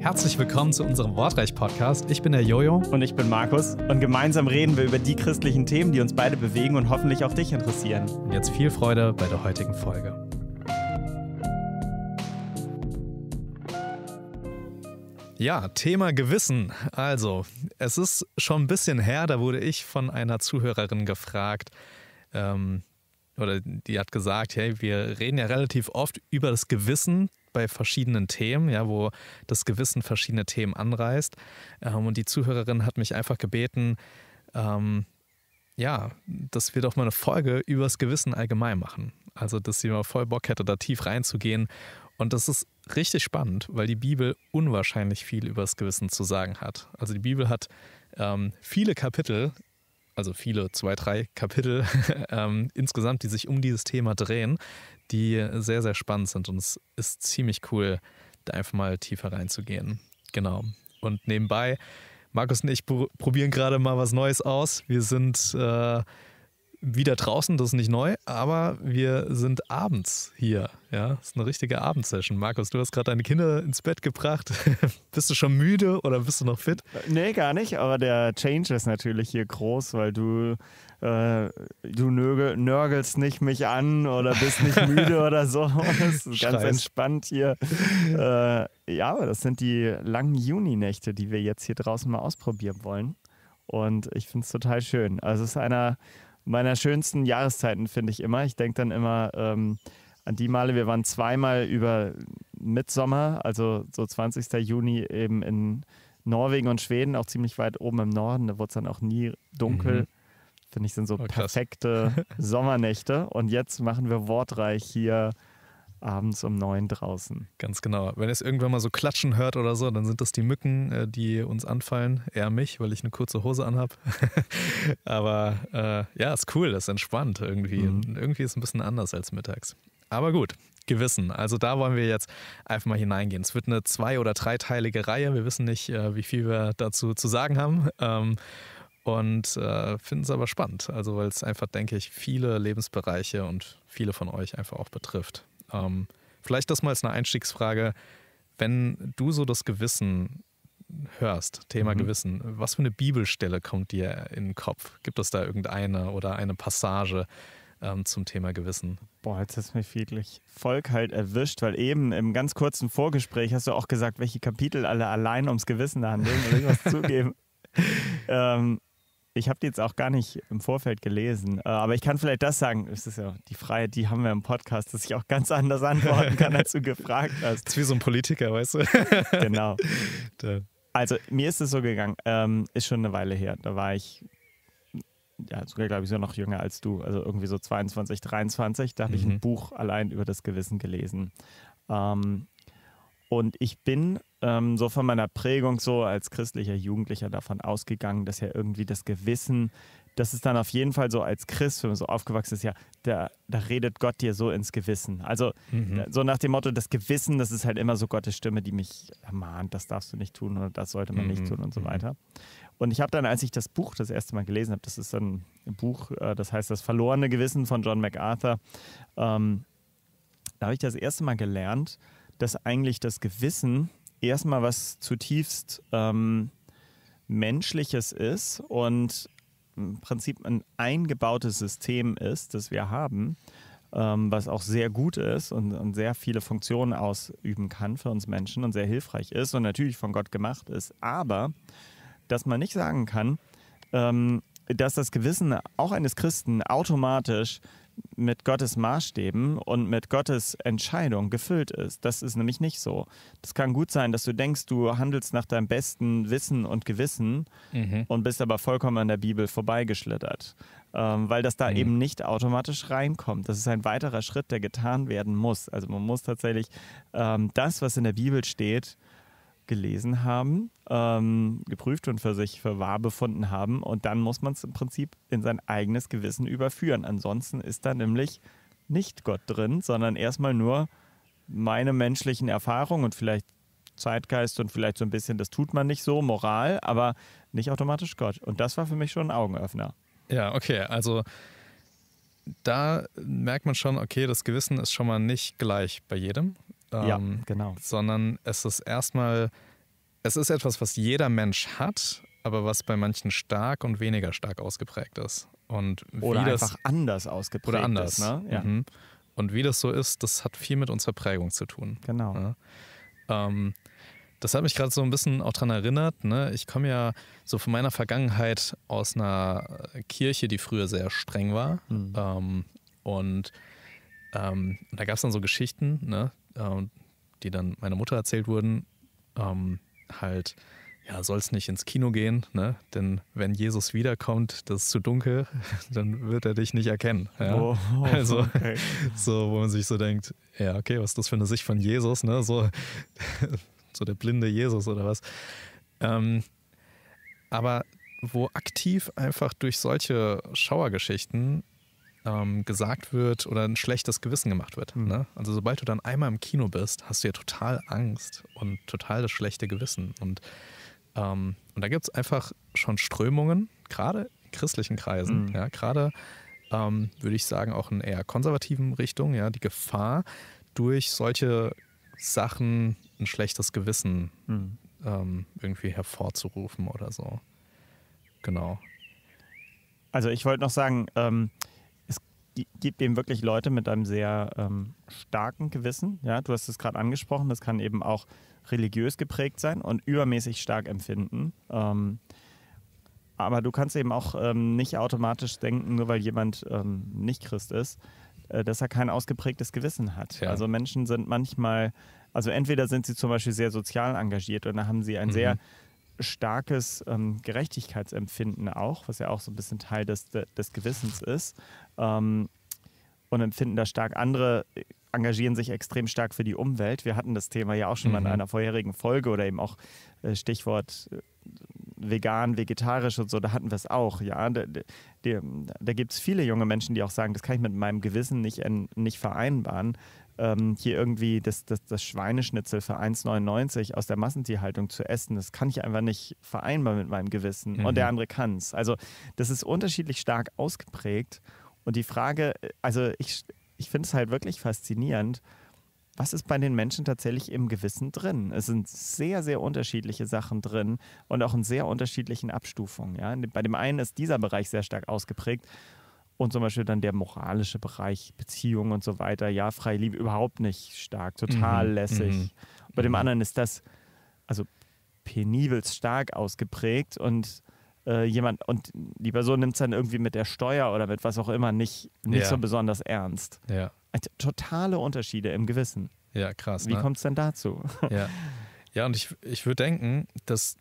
Herzlich willkommen zu unserem Wortreich-Podcast. Ich bin der Jojo. Und ich bin Markus. Und gemeinsam reden wir über die christlichen Themen, die uns beide bewegen und hoffentlich auch dich interessieren. Und jetzt viel Freude bei der heutigen Folge. Ja, Thema Gewissen. Also, es ist schon ein bisschen her, da wurde ich von einer Zuhörerin gefragt, ähm, oder die hat gesagt, hey, wir reden ja relativ oft über das Gewissen bei verschiedenen Themen, ja, wo das Gewissen verschiedene Themen anreißt. Ähm, und die Zuhörerin hat mich einfach gebeten, ähm, ja, dass wir doch mal eine Folge über das Gewissen allgemein machen. Also, dass sie mal voll Bock hätte, da tief reinzugehen. Und das ist richtig spannend, weil die Bibel unwahrscheinlich viel über das Gewissen zu sagen hat. Also die Bibel hat ähm, viele Kapitel also viele, zwei, drei Kapitel ähm, insgesamt, die sich um dieses Thema drehen, die sehr, sehr spannend sind. Und es ist ziemlich cool, da einfach mal tiefer reinzugehen. Genau. Und nebenbei, Markus und ich probieren gerade mal was Neues aus. Wir sind äh, wieder draußen, das ist nicht neu, aber wir sind abends hier. Ja, das ist eine richtige Abendsession. Markus, du hast gerade deine Kinder ins Bett gebracht. bist du schon müde oder bist du noch fit? Nee, gar nicht, aber der Change ist natürlich hier groß, weil du, äh, du nörgelst nicht mich an oder bist nicht müde oder so. Das ist ganz Schreist. entspannt hier. Äh, ja, aber das sind die langen Juninächte, die wir jetzt hier draußen mal ausprobieren wollen. Und ich finde es total schön. Also es ist einer meiner schönsten Jahreszeiten, finde ich immer. Ich denke dann immer ähm, an die Male, wir waren zweimal über Mitsommer, also so 20. Juni eben in Norwegen und Schweden, auch ziemlich weit oben im Norden. Da wurde es dann auch nie dunkel. Mhm. Finde ich, sind so oh, perfekte Sommernächte. Und jetzt machen wir wortreich hier abends um neun draußen. Ganz genau. Wenn ihr es irgendwann mal so klatschen hört oder so, dann sind das die Mücken, äh, die uns anfallen. Eher mich, weil ich eine kurze Hose anhab. Aber äh, ja, ist cool, ist entspannt irgendwie. Mhm. Irgendwie ist es ein bisschen anders als mittags. Aber gut, Gewissen. Also da wollen wir jetzt einfach mal hineingehen. Es wird eine zwei- oder dreiteilige Reihe. Wir wissen nicht, äh, wie viel wir dazu zu sagen haben. Ähm, und äh, finden es aber spannend. Also weil es einfach, denke ich, viele Lebensbereiche und viele von euch einfach auch betrifft. Ähm, vielleicht das mal als eine Einstiegsfrage. Wenn du so das Gewissen hörst, Thema mhm. Gewissen, was für eine Bibelstelle kommt dir in den Kopf? Gibt es da irgendeine oder eine Passage ähm, zum Thema Gewissen? Boah, jetzt hast du mich wirklich voll kalt erwischt, weil eben im ganz kurzen Vorgespräch hast du auch gesagt, welche Kapitel alle allein ums Gewissen handeln. Muss ich was zugeben? ähm, ich habe die jetzt auch gar nicht im Vorfeld gelesen, äh, aber ich kann vielleicht das sagen. Es ist ja die Freiheit, die haben wir im Podcast, dass ich auch ganz anders antworten kann, als du gefragt hast. Das ist wie so ein Politiker, weißt du? Genau. Also mir ist es so gegangen. Ähm, ist schon eine Weile her. Da war ich ja, sogar glaube ich sogar noch jünger als du, also irgendwie so 22, 23, da habe mhm. ich ein mhm. Buch allein über das Gewissen gelesen. Ähm, und ich bin ähm, so von meiner Prägung so als christlicher Jugendlicher davon ausgegangen, dass ja irgendwie das Gewissen, das ist dann auf jeden Fall so als Christ, wenn man so aufgewachsen ist, ja, da, da redet Gott dir so ins Gewissen. Also mhm. Äh, so nach dem Motto, das Gewissen, das ist halt immer so Gottes Stimme, die mich ermahnt, das darfst du nicht tun oder das sollte man mhm. nicht tun und so mhm. weiter. Und ich habe dann, als ich das Buch das erste Mal gelesen habe, das ist dann ein Buch, äh, das heißt Das verlorene Gewissen von John MacArthur, ähm, da habe ich das erste Mal gelernt, dass eigentlich das Gewissen erstmal was zutiefst ähm, Menschliches ist und im Prinzip ein eingebautes System ist, das wir haben, ähm, was auch sehr gut ist und, und, sehr viele Funktionen ausüben kann für uns Menschen und sehr hilfreich ist und natürlich von Gott gemacht ist. Aber dass man nicht sagen kann, ähm, dass das Gewissen auch eines Christen automatisch mit Gottes Maßstäben und mit Gottes Entscheidung gefüllt ist. Das ist nämlich nicht so. Das kann gut sein, dass du denkst, du handelst nach deinem besten Wissen und Gewissen mhm. und bist aber vollkommen an der Bibel vorbeigeschlittert, ähm, weil das da mhm. eben nicht automatisch reinkommt. Das ist ein weiterer Schritt, der getan werden muss. Also man muss tatsächlich ähm, das, was in der Bibel steht, gelesen haben, ähm, geprüft und für sich für wahr befunden haben. Und dann muss man es im Prinzip in sein eigenes Gewissen überführen. Ansonsten ist da nämlich nicht Gott drin, sondern erstmal nur meine menschlichen Erfahrungen und vielleicht Zeitgeist und vielleicht so ein bisschen, das tut man nicht so, Moral, aber nicht automatisch Gott. Und das war für mich schon ein Augenöffner. Ja, okay, also da merkt man schon, okay, das Gewissen ist schon mal nicht gleich bei jedem. Ähm, ja, genau. Sondern es ist erstmal, es ist etwas, was jeder Mensch hat, aber was bei manchen stark und weniger stark ausgeprägt ist. Und oder das, einfach anders ausgeprägt oder anders. ist. Ne? Ja. Mhm. Und wie das so ist, das hat viel mit unserer Prägung zu tun. Genau. Ne? Ähm, das hat mich gerade so ein bisschen auch daran erinnert. Ne? Ich komme ja so von meiner Vergangenheit aus einer äh, Kirche, die früher sehr streng war. Mhm. Ähm, und ähm, da gab es dann so Geschichten, ne? äh, die dann meiner Mutter erzählt wurden, ähm, halt, ja, es nicht ins Kino gehen, ne? Denn wenn Jesus wiederkommt, das ist zu dunkel, dann wird er dich nicht erkennen. Ja? Oh, oh, also, okay. so, wo man sich so denkt, ja, okay, was ist das für eine Sicht von Jesus, ne? So, so der blinde Jesus oder was. Ähm, aber wo aktiv einfach durch solche Schauergeschichten ähm, gesagt wird oder ein schlechtes Gewissen gemacht wird. Mhm. Ne? Also sobald du dann einmal im Kino bist, hast du ja total Angst und total das schlechte Gewissen. Und, ähm, und da gibt es einfach schon Strömungen, gerade in christlichen Kreisen, mhm. ja, gerade ähm, würde ich sagen, auch in eher konservativen Richtungen, ja, die Gefahr, durch solche Sachen ein schlechtes Gewissen mhm. ähm, irgendwie hervorzurufen oder so. Genau. Also ich wollte noch sagen, ähm, gibt eben wirklich Leute mit einem sehr ähm, starken Gewissen. Ja, du hast es gerade angesprochen, das kann eben auch religiös geprägt sein und übermäßig stark empfinden. Ähm, aber du kannst eben auch ähm, nicht automatisch denken, nur weil jemand ähm, nicht Christ ist, äh, dass er kein ausgeprägtes Gewissen hat. Ja. Also Menschen sind manchmal, also entweder sind sie zum Beispiel sehr sozial engagiert und da haben sie ein mhm. sehr starkes ähm, Gerechtigkeitsempfinden auch, was ja auch so ein bisschen Teil des, des Gewissens ist. Ähm, und empfinden das stark. Andere äh, engagieren sich extrem stark für die Umwelt. Wir hatten das Thema ja auch schon mal in mhm. einer vorherigen Folge oder eben auch äh, Stichwort äh, vegan, vegetarisch und so, da hatten wir es auch. Ja, da, da, da gibt es viele junge Menschen, die auch sagen, das kann ich mit meinem Gewissen nicht, nicht vereinbaren, ähm, hier irgendwie das, das, das Schweineschnitzel für 1,99 aus der Massentierhaltung zu essen, das kann ich einfach nicht vereinbaren mit meinem Gewissen. Mhm. Und der mhm. andere kann es. Also das ist unterschiedlich stark ausgeprägt. Und die Frage, äh, also ich, ich finde es halt wirklich faszinierend, was ist bei den Menschen tatsächlich im Gewissen drin? Es sind sehr, sehr unterschiedliche Sachen drin und auch in sehr unterschiedlichen Abstufungen. Ja? Bei dem einen ist dieser Bereich sehr stark ausgeprägt und zum Beispiel dann der moralische Bereich, Beziehungen und so weiter, ja, freie Liebe überhaupt nicht stark, total mhm. lässig. Mhm. Bei dem mhm. anderen ist das, also penibelst stark ausgeprägt und äh, jemand, und die Person nimmt es dann irgendwie mit der Steuer oder mit was auch immer nicht, nicht ja. so besonders ernst. Ja. Also, totale Unterschiede im Gewissen. Ja, krass. Wie ne? kommt es denn dazu? Ja, ja und ich, ich würde denken, dass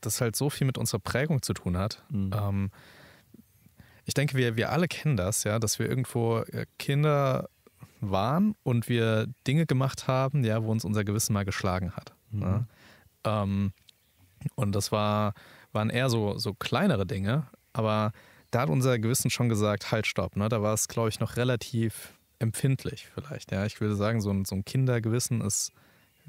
das halt so viel mit unserer Prägung zu tun hat. Mhm. Ähm, ich denke, wir, wir alle kennen das, ja, dass wir irgendwo äh, Kinder waren und wir Dinge gemacht haben, ja, wo uns unser Gewissen mal geschlagen hat. Mhm. Ne? Ähm, und das war, waren eher so, so kleinere Dinge, aber da hat unser Gewissen schon gesagt, halt, stopp. Ne? Da war es, glaube ich, noch relativ empfindlich vielleicht. Ja, ich würde sagen, so ein, so ein Kindergewissen ist,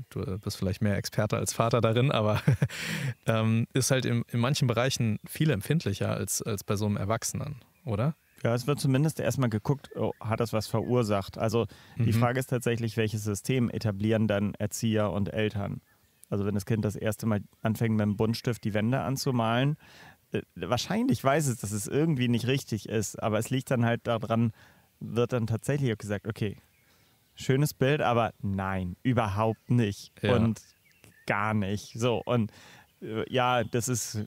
du bist vielleicht mehr Experte als Vater darin, aber ähm, ist halt in, in manchen Bereichen viel empfindlicher als, als bei so einem Erwachsenen oder? Ja, es wird zumindest erstmal geguckt, oh, hat das was verursacht. Also die mhm. Frage ist tatsächlich, welches System etablieren dann Erzieher und Eltern? Also wenn das Kind das erste Mal anfängt, mit dem Buntstift die Wände anzumalen, äh, wahrscheinlich weiß es, dass es irgendwie nicht richtig ist, aber es liegt dann halt daran, wird dann tatsächlich gesagt, okay, schönes Bild, aber nein, überhaupt nicht ja. und gar nicht. So, und äh, ja, das ist äh,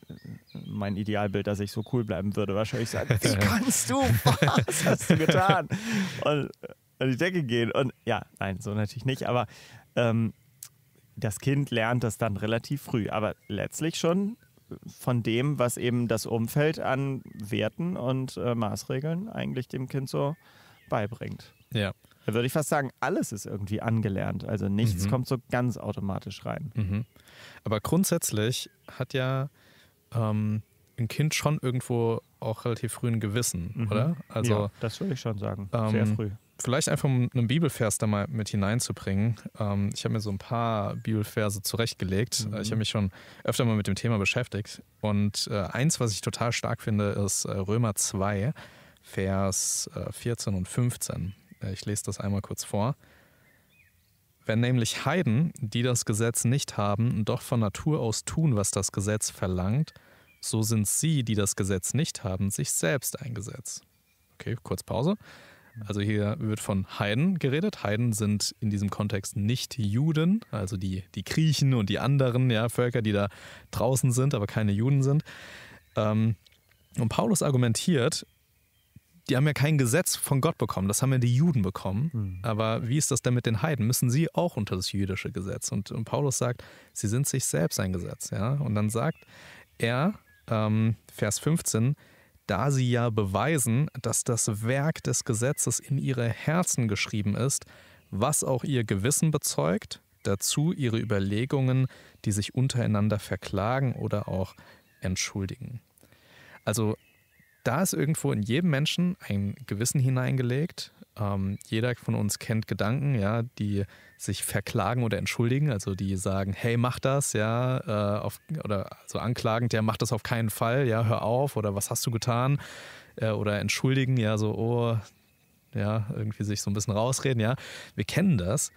mein Idealbild, dass ich so cool bleiben würde. Wahrscheinlich sagen, wie kannst du? Was hast du getan? Und äh, an die Decke gehen. Und ja, nein, so natürlich nicht. Aber ähm, das Kind lernt das dann relativ früh. Aber letztlich schon von dem, was eben das Umfeld an Werten und äh, Maßregeln eigentlich dem Kind so beibringt. Ja, würde ich fast sagen, alles ist irgendwie angelernt. Also nichts mhm. kommt so ganz automatisch rein. Mhm. Aber grundsätzlich hat ja ähm, ein Kind schon irgendwo auch relativ früh ein Gewissen, mhm. oder? Also, ja, das würde ich schon sagen. Ähm, Sehr früh. Vielleicht einfach um einen Bibelvers da mal mit hineinzubringen. Ähm, ich habe mir so ein paar Bibelverse zurechtgelegt. Mhm. Ich habe mich schon öfter mal mit dem Thema beschäftigt. Und äh, eins, was ich total stark finde, ist äh, Römer 2, Vers äh, 14 und 15. Äh, ich lese das einmal kurz vor. Wenn nämlich Heiden, die das Gesetz nicht haben, doch von Natur aus tun, was das Gesetz verlangt, so sind sie, die das Gesetz nicht haben, sich selbst ein Gesetz. Okay, kurz Pause. Also hier wird von Heiden geredet. Heiden sind in diesem Kontext nicht Juden, also die, die Griechen und die anderen ja, Völker, die da draußen sind, aber keine Juden sind. Ähm, und Paulus argumentiert, die haben ja kein Gesetz von Gott bekommen, das haben ja die Juden bekommen. Mhm. Aber wie ist das denn mit den Heiden? Müssen sie auch unter das jüdische Gesetz? Und, und Paulus sagt, sie sind sich selbst ein Gesetz. Ja? Und dann sagt er, ähm, Vers 15, da sie ja beweisen, dass das Werk des Gesetzes in ihre Herzen geschrieben ist, was auch ihr Gewissen bezeugt, dazu ihre Überlegungen, die sich untereinander verklagen oder auch entschuldigen. Also da ist irgendwo in jedem Menschen ein Gewissen hineingelegt. Ähm, jeder von uns kennt Gedanken, ja, die sich verklagen oder entschuldigen, also die sagen, hey, mach das, ja, äh, auf, oder so also anklagend, ja, mach das auf keinen Fall, ja, hör auf oder was hast du getan? Äh, oder entschuldigen, ja, so, oh, ja, irgendwie sich so ein bisschen rausreden, ja. Wir kennen das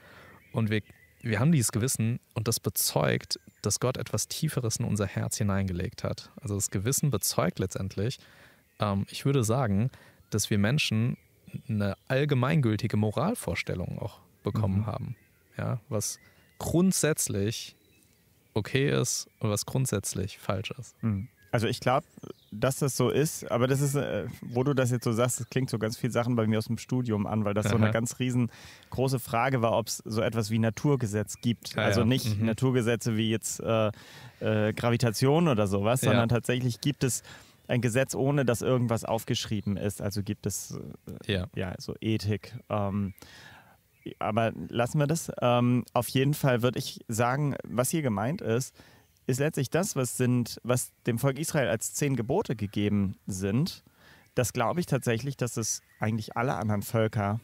und wir, wir haben dieses Gewissen und das bezeugt, dass Gott etwas Tieferes in unser Herz hineingelegt hat. Also das Gewissen bezeugt letztendlich, ähm, ich würde sagen, dass wir Menschen eine allgemeingültige Moralvorstellung auch bekommen mhm. haben. Ja, was grundsätzlich okay ist und was grundsätzlich falsch ist. Mhm. Also ich glaube, dass das so ist, aber das ist, äh, wo du das jetzt so sagst, das klingt so ganz viele Sachen bei mir aus dem Studium an, weil das Aha. so eine ganz riesengroße Frage war, ob es so etwas wie Naturgesetz gibt. Ah, also ja. nicht mhm. Naturgesetze wie jetzt äh, äh, Gravitation oder sowas, sondern ja. tatsächlich gibt es ein Gesetz, ohne dass irgendwas aufgeschrieben ist. Also gibt es äh, ja, ja so Ethik. Ähm, aber lassen wir das. Ähm, auf jeden Fall würde ich sagen, was hier gemeint ist, ist letztlich das, was, sind, was dem Volk Israel als zehn Gebote gegeben sind. Das glaube ich tatsächlich, dass es eigentlich alle anderen Völker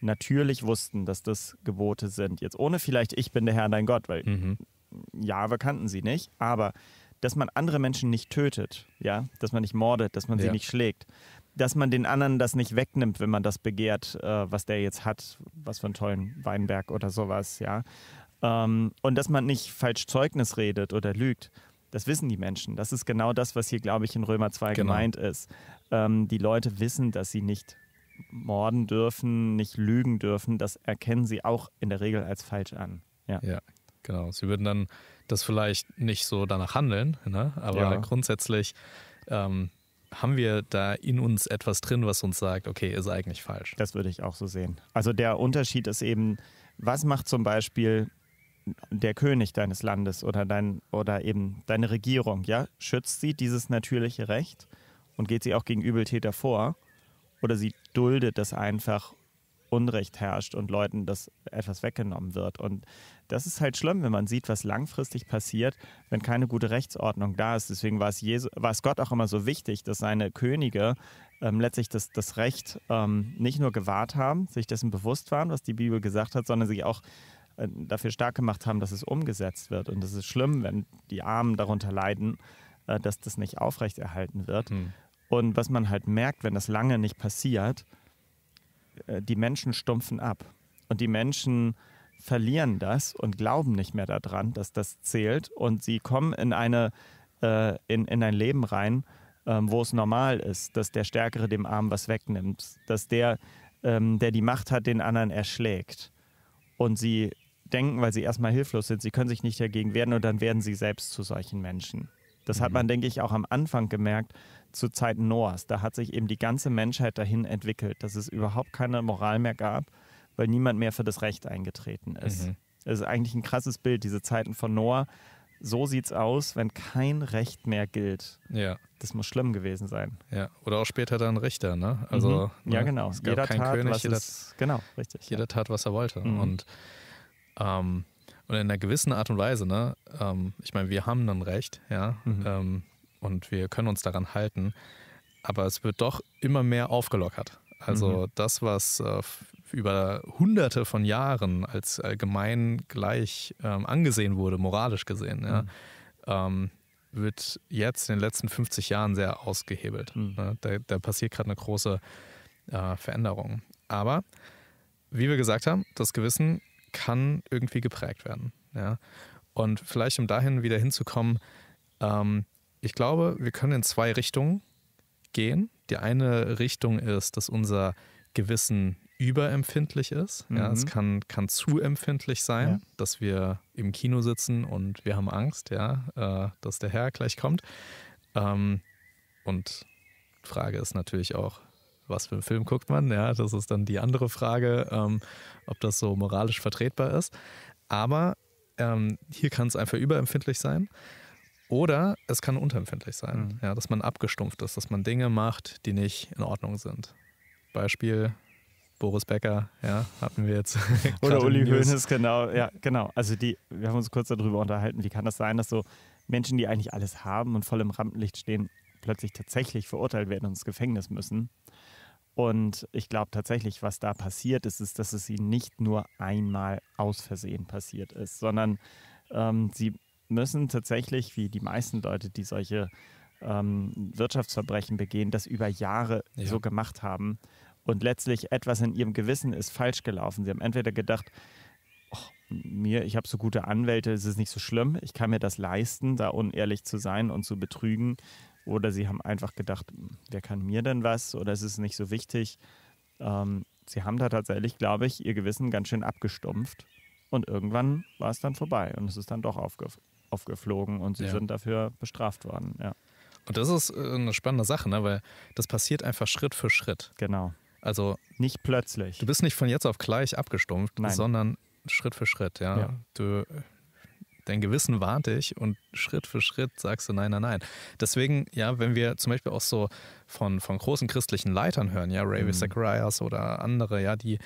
natürlich wussten, dass das Gebote sind. Jetzt ohne vielleicht, ich bin der Herr, dein Gott, weil mhm. wir kannten sie nicht. Aber dass man andere Menschen nicht tötet, ja, dass man nicht mordet, dass man ja. sie nicht schlägt, dass man den anderen das nicht wegnimmt, wenn man das begehrt, äh, was der jetzt hat, was für einen tollen Weinberg oder sowas, ja. Ähm, und dass man nicht falsch Zeugnis redet oder lügt. Das wissen die Menschen. Das ist genau das, was hier, glaube ich, in Römer 2 genau. gemeint ist. Ähm, die Leute wissen, dass sie nicht morden dürfen, nicht lügen dürfen. Das erkennen sie auch in der Regel als falsch an. Ja, ja genau. Sie würden dann das vielleicht nicht so danach handeln, ne? aber ja. grundsätzlich ähm, haben wir da in uns etwas drin, was uns sagt, okay, ist eigentlich falsch. Das würde ich auch so sehen. Also der Unterschied ist eben, was macht zum Beispiel der König deines Landes oder, dein, oder eben deine Regierung, ja? Schützt sie dieses natürliche Recht und geht sie auch gegen Übeltäter vor? Oder sie duldet dass einfach Unrecht herrscht und Leuten das etwas weggenommen wird. Und das ist halt schlimm, wenn man sieht, was langfristig passiert, wenn keine gute Rechtsordnung da ist. Deswegen war es, Jesu, war es Gott auch immer so wichtig, dass seine Könige ähm, letztlich das, das Recht ähm, nicht nur gewahrt haben, sich dessen bewusst waren, was die Bibel gesagt hat, sondern sich auch äh, dafür stark gemacht haben, dass es umgesetzt wird. Und es ist schlimm, wenn die Armen darunter leiden, äh, dass das nicht aufrechterhalten wird. Hm. Und was man halt merkt, wenn das lange nicht passiert, äh, die Menschen stumpfen ab. Und die Menschen verlieren das und glauben nicht mehr daran, dass das zählt. Und sie kommen in, eine, äh, in, in ein Leben rein, ähm, wo es normal ist, dass der Stärkere dem Armen was wegnimmt, dass der, ähm, der die Macht hat, den anderen erschlägt. Und sie denken, weil sie erstmal hilflos sind, sie können sich nicht dagegen wehren und dann werden sie selbst zu solchen Menschen. Das mhm. hat man, denke ich, auch am Anfang gemerkt, zu Zeiten Noahs. Da hat sich eben die ganze Menschheit dahin entwickelt, dass es überhaupt keine Moral mehr gab, weil niemand mehr für das Recht eingetreten ist. Mhm. Das also ist eigentlich ein krasses Bild, diese Zeiten von Noah. So sieht's aus, wenn kein Recht mehr gilt. Ja. Das muss schlimm gewesen sein. Ja, oder auch später dann Richter, ne? Also mhm. ja, ne? genau. Es gab jeder keinen tat, König, was jeder, es, genau, richtig. Jeder ja. tat, was er wollte. Mhm. Und, ähm, und in einer gewissen Art und Weise, ne? Ähm, ich meine, wir haben dann Recht, ja, mhm. ähm, und wir können uns daran halten, aber es wird doch immer mehr aufgelockert. Also mhm. das, was äh, über hunderte von Jahren als allgemein gleich ähm, angesehen wurde, moralisch gesehen, ja, mhm. ähm, wird jetzt in den letzten 50 Jahren sehr ausgehebelt. Mhm. Ne? Da, da, passiert gerade eine große äh, Veränderung. Aber wie wir gesagt haben, das Gewissen kann irgendwie geprägt werden. Ja? Und vielleicht, um dahin wieder hinzukommen, ähm, ich glaube, wir können in zwei Richtungen gehen. Die eine Richtung ist, dass unser Gewissen überempfindlich ist. Mhm. Ja, es kann, kann zu empfindlich sein, ja. dass wir im Kino sitzen und wir haben Angst, ja, äh, dass der Herr gleich kommt. Ähm, und Frage ist natürlich auch, was für einen Film guckt man? Ja, das ist dann die andere Frage, ähm, ob das so moralisch vertretbar ist. Aber ähm, hier kann es einfach überempfindlich sein. Oder es kann unterempfindlich sein, mhm. ja, dass man abgestumpft ist, dass man Dinge macht, die nicht in Ordnung sind. Beispiel, Boris Becker, ja, hatten wir jetzt. Oder Uli Hoeneß, genau, ja, genau. Also die, wir haben uns kurz darüber unterhalten, wie kann das sein, dass so Menschen, die eigentlich alles haben und voll im Rampenlicht stehen, plötzlich tatsächlich verurteilt werden und ins Gefängnis müssen. Und ich glaube tatsächlich, was da passiert ist, ist, dass es ihnen nicht nur einmal aus Versehen passiert ist, sondern ähm, sie müssen tatsächlich, wie die meisten Leute, die solche ähm, Wirtschaftsverbrechen begehen, das über Jahre ja. so gemacht haben und letztlich etwas in ihrem Gewissen ist falsch gelaufen. Sie haben entweder gedacht, mir, ich habe so gute Anwälte, es ist nicht so schlimm, ich kann mir das leisten, da unehrlich zu sein und zu betrügen. Oder sie haben einfach gedacht, hm, wer kann mir denn was oder es ist nicht so wichtig. Ähm, sie haben da tatsächlich, glaube ich, ihr Gewissen ganz schön abgestumpft. Und irgendwann war es dann vorbei und es ist dann doch aufge aufgeflogen und sie ja. sind dafür bestraft worden. Ja. Und das ist äh, eine spannende Sache, ne? weil das passiert einfach Schritt für Schritt. Genau. Also nicht plötzlich. Du bist nicht von jetzt auf gleich abgestumpft, Nein. sondern Schritt für Schritt, ja. ja. Du, dein Gewissen warnt dich und Schritt für Schritt sagst du nein, nein, nein. Deswegen, ja, wenn wir zum Beispiel auch so von, von großen christlichen Leitern hören, ja, Ravi mhm. Zacharias oder andere, ja, die,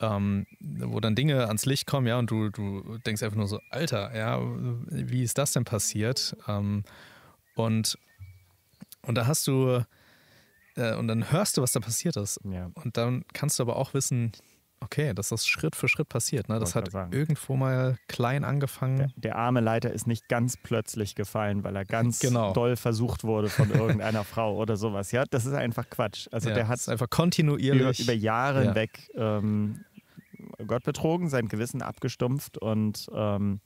ähm, wo dann Dinge ans Licht kommen, ja, und du, du denkst einfach nur so, Alter, ja, wie ist das denn passiert? Ähm, und, und da hast du äh, und dann hörst du, was da passiert ist. Ja. Und dann kannst du aber auch wissen, okay, dass das Schritt für Schritt passiert. Ne? Das hat irgendwo mal klein angefangen. Der, der, arme Leiter ist nicht ganz plötzlich gefallen, weil er ganz genau. doll versucht wurde von irgendeiner Frau oder sowas. Ja, das ist einfach Quatsch. Also ja, der hat einfach kontinuierlich über, über Jahre hinweg ähm, Gott betrogen, sein Gewissen abgestumpft und ähm,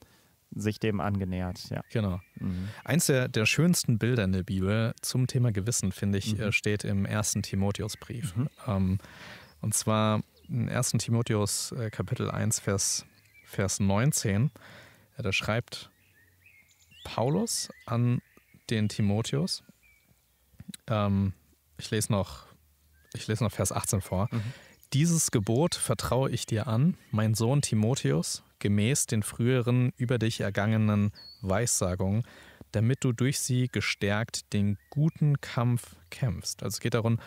sich dem angenähert. Ja. Genau. Mhm. Eins der, der, schönsten Bilder in der Bibel zum Thema Gewissen, finde ich, mhm. Äh, steht im ersten Timotheusbrief. Mhm. Ähm, und zwar in 1. Timotheus äh, Kapitel 1, Vers, Vers 19. Ja, da schreibt Paulus an den Timotheus. Ähm, ich lese noch, ich lese noch Vers 18 vor. Mhm. Dieses Gebot vertraue ich dir an, mein Sohn Timotheus, gemäß den früheren über dich ergangenen Weissagungen, damit du durch sie gestärkt den guten Kampf kämpfst. Also es geht darum,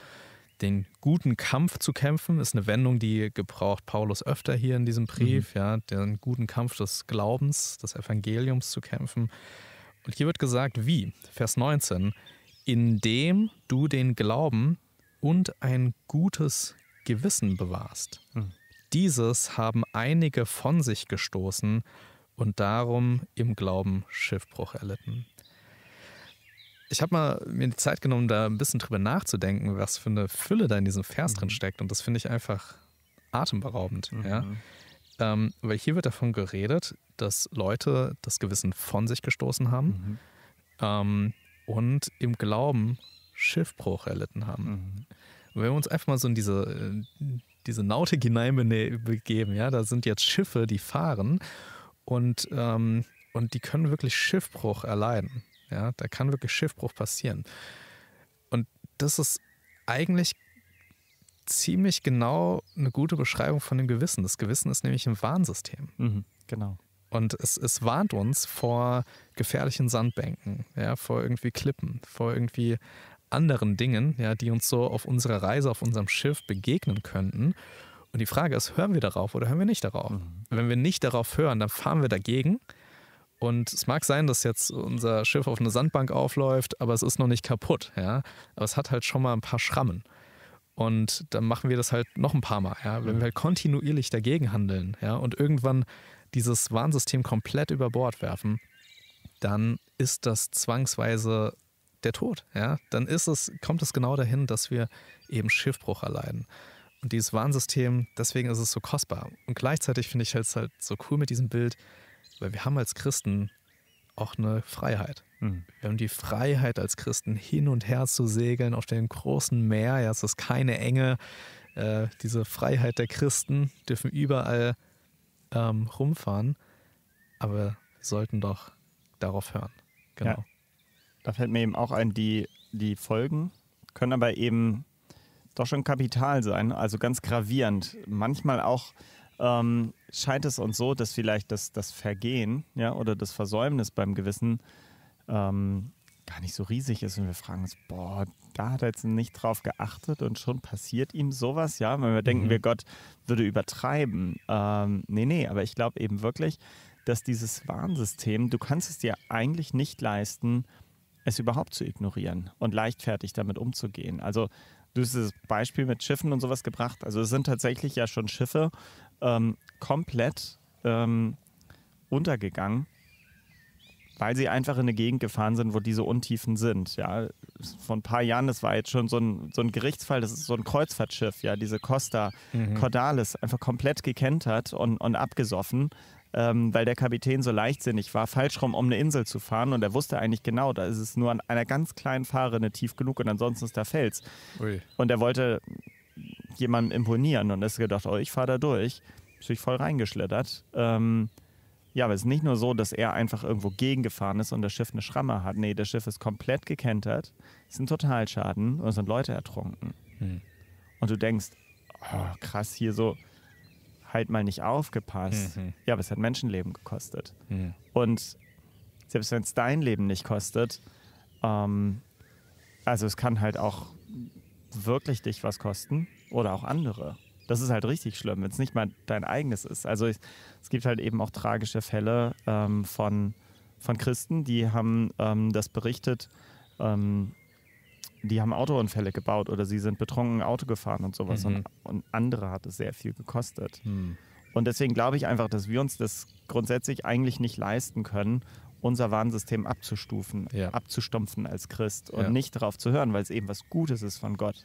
den guten Kampf zu kämpfen, ist eine Wendung, die gebraucht Paulus öfter hier in diesem Brief, mhm. ja, den guten Kampf des Glaubens, des Evangeliums zu kämpfen. Und hier wird gesagt, wie, Vers 19, indem du den Glauben und ein gutes Gewissen bewahrst. Mhm. Dieses haben einige von sich gestoßen und darum im Glauben Schiffbruch erlitten. Ich habe mal mir die Zeit genommen, da ein bisschen drüber nachzudenken, was für eine Fülle da in diesem Vers mhm. drin steckt. Und das finde ich einfach atemberaubend. Mhm. Ja? Ähm, weil hier wird davon geredet, dass Leute das Gewissen von sich gestoßen haben mhm. ähm, und im Glauben Schiffbruch erlitten haben. Und mhm. wenn wir uns einfach mal so in diese, äh, diese Nautik hineinbegeben. Ja, da sind jetzt Schiffe, die fahren und, ähm, und die können wirklich Schiffbruch erleiden. Ja, da kann wirklich Schiffbruch passieren. Und das ist eigentlich ziemlich genau eine gute Beschreibung von dem Gewissen. Das Gewissen ist nämlich ein Warnsystem. Mhm, genau. Und es, es warnt uns vor gefährlichen Sandbänken, ja, vor irgendwie Klippen, vor irgendwie anderen Dingen, ja, die uns so auf unserer Reise, auf unserem Schiff begegnen könnten. Und die Frage ist, hören wir darauf oder hören wir nicht darauf? Mhm. Wenn wir nicht darauf hören, dann fahren wir dagegen. Und es mag sein, dass jetzt unser Schiff auf eine Sandbank aufläuft, aber es ist noch nicht kaputt, ja. Aber es hat halt schon mal ein paar Schrammen. Und dann machen wir das halt noch ein paar Mal, ja. Wenn mhm. wir halt kontinuierlich dagegen handeln, ja, und irgendwann dieses Warnsystem komplett über Bord werfen, dann ist das zwangsweise der Tod, ja, dann ist es, kommt es genau dahin, dass wir eben Schiffbruch erleiden. Und dieses Warnsystem, deswegen ist es so kostbar. Und gleichzeitig finde ich es halt so cool mit diesem Bild, weil wir haben als Christen auch eine Freiheit. Mhm. Wir haben die Freiheit als Christen hin und her zu segeln auf dem großen Meer. Ja, es ist keine Enge. Äh, diese Freiheit der Christen dürfen überall ähm, rumfahren. Aber wir sollten doch darauf hören. Genau. Ja da fällt mir eben auch ein, die, die Folgen können aber eben doch schon kapital sein, also ganz gravierend. Manchmal auch ähm, scheint es uns so, dass vielleicht das, das Vergehen ja, oder das Versäumnis beim Gewissen ähm, gar nicht so riesig ist und wir fragen uns, boah, da hat er jetzt nicht drauf geachtet und schon passiert ihm sowas, ja, wenn wir denken, mhm. wir Gott würde übertreiben. Ähm, nee, nee, aber ich glaube eben wirklich, dass dieses Warnsystem, du kannst es dir eigentlich nicht leisten, es überhaupt zu ignorieren und leichtfertig damit umzugehen. Also du hast das Beispiel mit Schiffen und sowas gebracht. Also es sind tatsächlich ja schon Schiffe ähm, komplett ähm, untergegangen, weil sie einfach in eine Gegend gefahren sind, wo diese Untiefen sind. Ja, vor ein paar Jahren, das war jetzt schon so ein, so ein Gerichtsfall, das ist so ein Kreuzfahrtschiff, ja, diese Costa mhm. Cordalis, einfach komplett gekentert und, und abgesoffen ähm, weil der Kapitän so leichtsinnig war, falsch rum, um eine Insel zu fahren. Und er wusste eigentlich genau, da ist es nur an einer ganz kleinen Fahrrinne tief genug und ansonsten ist da Fels. Ui. Und er wollte jemandem imponieren und ist gedacht, oh, ich fahre da durch. Ist natürlich voll reingeschlittert. Ähm, ja, aber es ist nicht nur so, dass er einfach irgendwo gegengefahren ist und das Schiff eine Schramme hat. Nee, das Schiff ist komplett gekentert, ist ein Totalschaden und es sind Leute ertrunken. Hm. Und du denkst, oh, krass, hier so halt mal nicht aufgepasst. Mhm. Ja, aber es hat Menschenleben gekostet. Mhm. Und selbst wenn es dein Leben nicht kostet, ähm, also es kann halt auch wirklich dich was kosten oder auch andere. Das ist halt richtig schlimm, wenn es nicht mal dein eigenes ist. Also ich, es gibt halt eben auch tragische Fälle ähm, von, von Christen, die haben ähm, das berichtet, ähm, die haben Autounfälle gebaut oder sie sind betrunken Auto gefahren und sowas. Mhm. Und, und, andere hat es sehr viel gekostet. Mhm. Und deswegen glaube ich einfach, dass wir uns das grundsätzlich eigentlich nicht leisten können, unser Warnsystem abzustufen, ja. abzustumpfen als Christ und ja. nicht darauf zu hören, weil es eben was Gutes ist von Gott.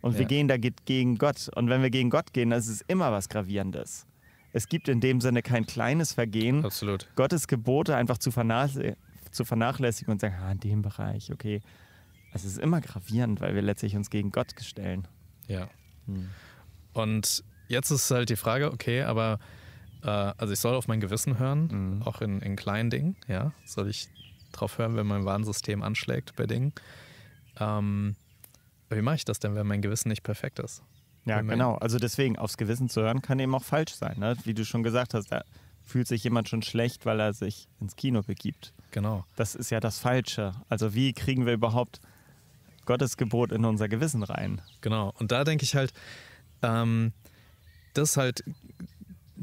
Und ja. wir gehen da gegen Gott. Und wenn wir gegen Gott gehen, dann ist es immer was Gravierendes. Es gibt in dem Sinne kein kleines Vergehen, Absolut. Gottes Gebote einfach zu, vernachlässigen und sagen, ah, in dem Bereich, okay, es ist immer gravierend, weil wir letztlich uns gegen Gott stellen. Ja. Hm. Und jetzt ist halt die Frage, okay, aber äh, also ich soll auf mein Gewissen hören, mhm. auch in, in kleinen Dingen, ja. Soll ich drauf hören, wenn mein Warnsystem anschlägt bei Dingen? Ähm, wie mache ich das denn, wenn mein Gewissen nicht perfekt ist? Ja, genau. Also deswegen, aufs Gewissen zu hören, kann eben auch falsch sein. Ne? Wie du schon gesagt hast, da fühlt sich jemand schon schlecht, weil er sich ins Kino begibt. Genau. Das ist ja das Falsche. Also wie kriegen wir überhaupt Gottes Gebot in unser Gewissen rein. Genau. Und da denke ich halt, ähm, das halt,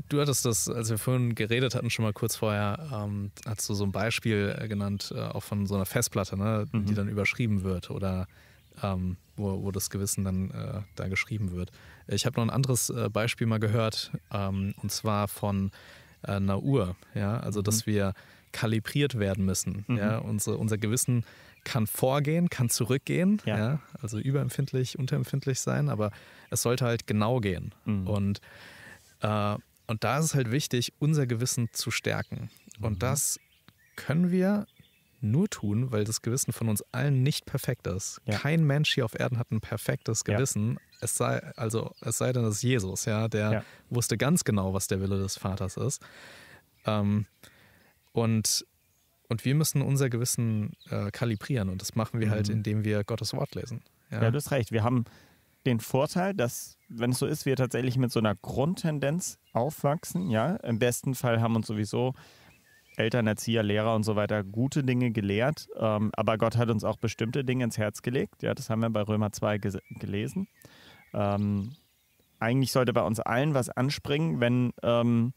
du hattest das, als wir vorhin geredet hatten, schon mal kurz vorher, ähm, hast du so ein Beispiel äh, genannt, äh, auch von so einer Festplatte, ne, mhm. die dann überschrieben wird oder ähm, wo, wo, das Gewissen dann äh, da geschrieben wird. Ich habe noch ein anderes äh, Beispiel mal gehört, ähm, und zwar von einer äh, Uhr, ja, also dass mhm. wir kalibriert werden müssen, mhm. ja, Unsere, unser Gewissen kann vorgehen, kann zurückgehen, ja. ja. also überempfindlich, unterempfindlich sein, aber es sollte halt genau gehen. Mhm. Und, äh, und da ist es halt wichtig, unser Gewissen zu stärken. Mhm. Und das können wir nur tun, weil das Gewissen von uns allen nicht perfekt ist. Ja. Kein Mensch hier auf Erden hat ein perfektes Gewissen. Ja. Es sei, also es sei denn, es ist Jesus, ja, der wusste ganz genau, was der Wille des Vaters ist. Ähm, und und wir müssen unser Gewissen äh, kalibrieren und das machen wir halt, mhm. halt, indem wir Gottes Wort lesen. Ja. ja, du hast recht. Wir haben den Vorteil, dass, wenn es so ist, wir tatsächlich mit so einer Grundtendenz aufwachsen. Ja, im besten Fall haben uns sowieso Eltern, Erzieher, Lehrer und so weiter gute Dinge gelehrt. Ähm, aber Gott hat uns auch bestimmte Dinge ins Herz gelegt. Ja, das haben wir bei Römer 2 gelesen. Ähm, eigentlich sollte bei uns allen was anspringen, wenn ähm,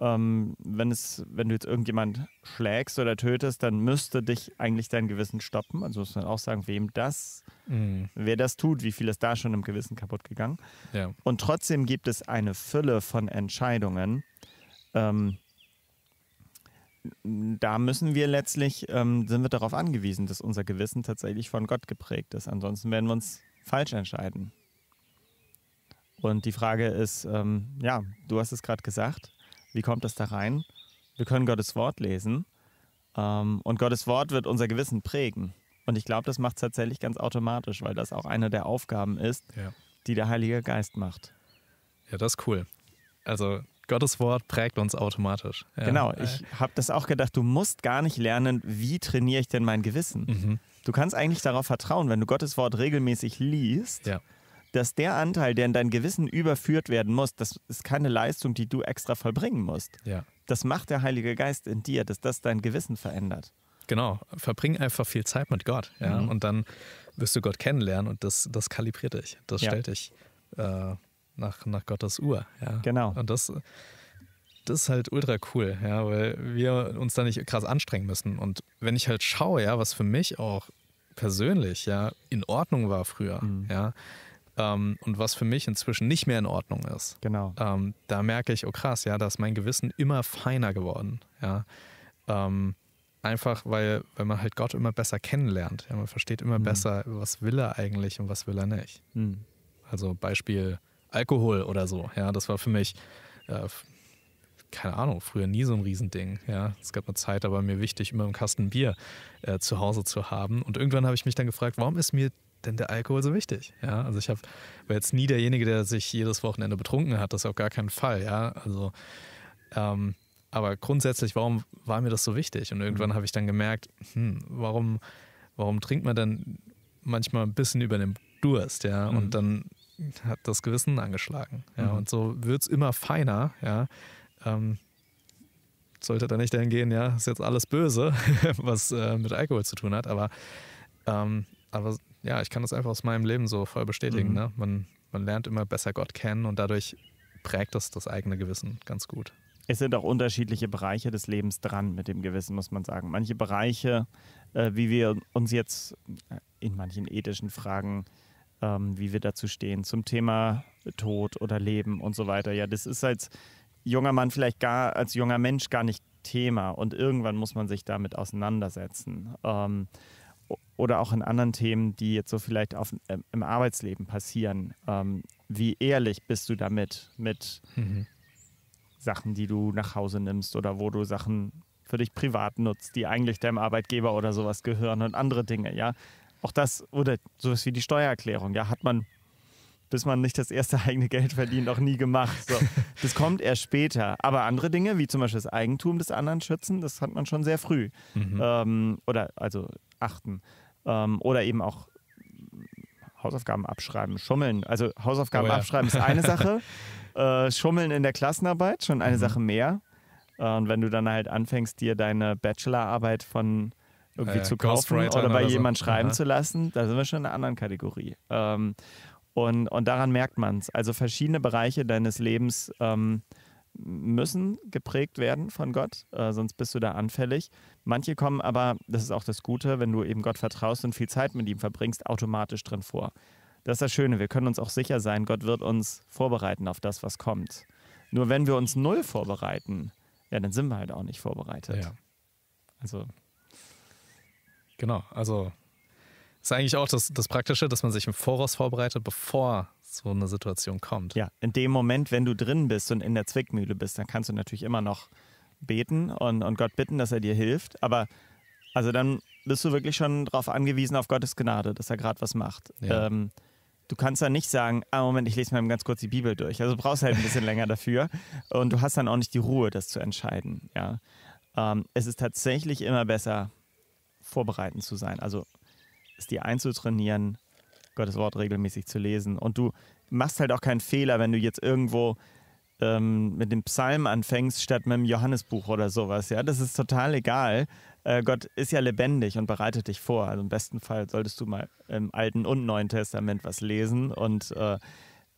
ähm, wenn, es, wenn du jetzt irgendjemand schlägst oder tötest, dann müsste dich eigentlich dein Gewissen stoppen. Also muss man auch sagen, wem das, mhm. wer das tut, wie viel ist da schon im Gewissen kaputt gegangen. Ja. Und trotzdem gibt es eine Fülle von Entscheidungen. Ähm, da müssen wir letztlich, ähm, sind wir darauf angewiesen, dass unser Gewissen tatsächlich von Gott geprägt ist. Ansonsten werden wir uns falsch entscheiden. Und die Frage ist, ähm, ja, du hast es gerade gesagt, wie kommt das da rein? Wir können Gottes Wort lesen ähm, und Gottes Wort wird unser Gewissen prägen. Und ich glaube, das macht es tatsächlich ganz automatisch, weil das auch eine der Aufgaben ist, ja. die der Heilige Geist macht. Ja, das ist cool. Also Gottes Wort prägt uns automatisch. Ja. Genau, ich habe das auch gedacht, du musst gar nicht lernen, wie trainiere ich denn mein Gewissen. Mhm. Du kannst eigentlich darauf vertrauen, wenn du Gottes Wort regelmäßig liest, ja dass der Anteil, der in dein Gewissen überführt werden muss, das ist keine Leistung, die du extra vollbringen musst. Ja. Das macht der Heilige Geist in dir, dass das dein Gewissen verändert. Genau, verbring einfach viel Zeit mit Gott. Ja? Mhm. Und dann wirst du Gott kennenlernen und das, das kalibriert dich. Das ja. stellt dich äh, nach, nach Gottes Uhr. Ja? Genau. Und das, das ist halt ultra cool, ja, weil wir uns da nicht krass anstrengen müssen. Und wenn ich halt schaue, ja, was für mich auch persönlich ja in Ordnung war früher, mhm. ja, ähm, und was für mich inzwischen nicht mehr in Ordnung ist. Genau. Ähm, da merke ich, oh krass, ja, da ist mein Gewissen immer feiner geworden. Ja. Ähm, einfach, weil, weil man halt Gott immer besser kennenlernt. Ja, man versteht immer mhm. besser, was will er eigentlich und was will er nicht. Mhm. Also Beispiel Alkohol oder so. Ja, das war für mich, äh, keine Ahnung, früher nie so ein Riesending. Ja, es gab eine Zeit, aber mir wichtig, immer im Kasten Bier äh, zu Hause zu haben. Und irgendwann habe ich mich dann gefragt, warum ist mir denn der Alkohol so wichtig. Ja, also ich habe war jetzt nie derjenige, der sich jedes Wochenende betrunken hat, das ist auf gar keinen Fall. Ja, also ähm, aber grundsätzlich, warum war mir das so wichtig? Und irgendwann mhm. habe ich dann gemerkt, hm, warum, warum trinkt man dann manchmal ein bisschen über den Durst, ja? Mhm. Und dann hat das Gewissen angeschlagen. Ja? Mhm. Und so wird es immer feiner, ja. Ähm, sollte da nicht dahin gehen, ja, ist jetzt alles böse, was äh, mit Alkohol zu tun hat, aber, ähm, aber ja, ich kann das einfach aus meinem Leben so voll bestätigen. Mhm. Ne? Man, man lernt immer besser Gott kennen und dadurch prägt das das eigene Gewissen ganz gut. Es sind auch unterschiedliche Bereiche des Lebens dran mit dem Gewissen, muss man sagen. Manche Bereiche, äh, wie wir uns jetzt äh, in manchen ethischen Fragen, ähm, wie wir dazu stehen zum Thema Tod oder Leben und so weiter. Ja, das ist als junger Mann vielleicht gar, als junger Mensch gar nicht Thema und irgendwann muss man sich damit auseinandersetzen. Ähm, oder auch in anderen Themen, die jetzt so vielleicht auf, ähm, im Arbeitsleben passieren. Ähm, wie ehrlich bist du damit mit mhm. Sachen, die du nach Hause nimmst oder wo du Sachen für dich privat nutzt, die eigentlich deinem Arbeitgeber oder sowas gehören und andere Dinge, ja? Auch das oder sowas wie die Steuererklärung, ja, hat man bis man nicht das erste eigene Geld verdient, noch nie gemacht. So. Das kommt erst später. Aber andere Dinge, wie zum Beispiel das Eigentum des anderen schützen, das hat man schon sehr früh. Mhm. Ähm, oder also achten. Ähm, oder eben auch Hausaufgaben abschreiben, schummeln. Also Hausaufgaben oh ja. abschreiben ist eine Sache. äh, schummeln in der Klassenarbeit, schon eine mhm. Sache mehr. Äh, und wenn du dann halt anfängst, dir deine Bachelorarbeit von irgendwie äh, zu kaufen oder bei oder jemand so. schreiben Aha. zu lassen, da sind wir schon in einer anderen Kategorie. Ähm, und, und daran merkt man es. Also verschiedene Bereiche deines Lebens ähm, müssen geprägt werden von Gott, äh, sonst bist du da anfällig. Manche kommen aber, das ist auch das Gute, wenn du eben Gott vertraust und viel Zeit mit ihm verbringst, automatisch drin vor. Das ist das Schöne, wir können uns auch sicher sein, Gott wird uns vorbereiten auf das, was kommt. Nur wenn wir uns null vorbereiten, ja, dann sind wir halt auch nicht vorbereitet. Ja. Also. Genau, also ist eigentlich auch das, das Praktische, dass man sich im Voraus vorbereitet, bevor so eine Situation kommt. Ja, in dem Moment, wenn du drin bist und in der Zwickmühle bist, dann kannst du natürlich immer noch beten und, und Gott bitten, dass er dir hilft. Aber also dann bist du wirklich schon darauf angewiesen, auf Gottes Gnade, dass er gerade was macht. Ja. Ähm, du kannst dann nicht sagen, ah Moment, ich lese mal ganz kurz die Bibel durch. Also du brauchst halt ein bisschen länger dafür und du hast dann auch nicht die Ruhe, das zu entscheiden. Ja. Ähm, es ist tatsächlich immer besser, vorbereitend zu sein. Also es dir einzutrainieren, Gottes Wort regelmäßig zu lesen. Und du machst halt auch keinen Fehler, wenn du jetzt irgendwo ähm, mit dem Psalm anfängst, statt mit dem Johannesbuch oder sowas. Ja, das ist total egal. Äh, Gott ist ja lebendig und bereitet dich vor. Also im besten Fall solltest du mal im Alten und Neuen Testament was lesen. Und äh,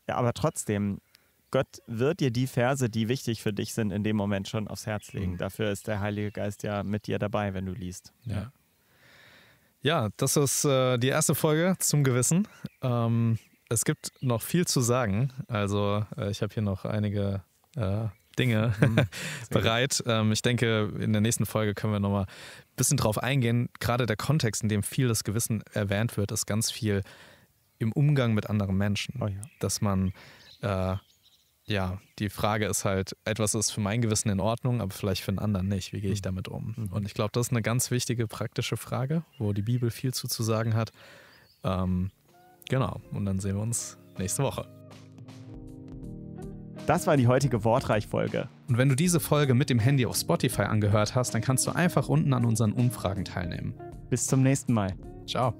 ja, aber trotzdem, Gott wird dir die Verse, die wichtig für dich sind, in dem Moment schon aufs Herz legen. Mhm. Dafür ist der Heilige Geist ja mit dir dabei, wenn du liest. Ja. Ja, das ist äh, die erste Folge zum Gewissen. Ähm, es gibt noch viel zu sagen. Also äh, ich habe hier noch einige äh, Dinge mhm. bereit. Ähm, ich denke, in der nächsten Folge können wir nochmal ein bisschen drauf eingehen. Gerade der Kontext, in dem viel das Gewissen erwähnt wird, ist ganz viel im Umgang mit anderen Menschen. Oh ja. Dass man, äh, ja, die Frage ist halt, etwas ist für mein Gewissen in Ordnung, aber vielleicht für einen anderen nicht. Wie gehe ich mhm. damit um? Mhm. Und ich glaube, das ist eine ganz wichtige praktische Frage, wo die Bibel viel zu, zu sagen hat. Ähm, Genau. Und dann sehen wir uns nächste Woche. Das war die heutige Wortreich-Folge. Und wenn du diese Folge mit dem Handy auf Spotify angehört hast, dann kannst du einfach unten an unseren Umfragen teilnehmen. Bis zum nächsten Mal. Ciao.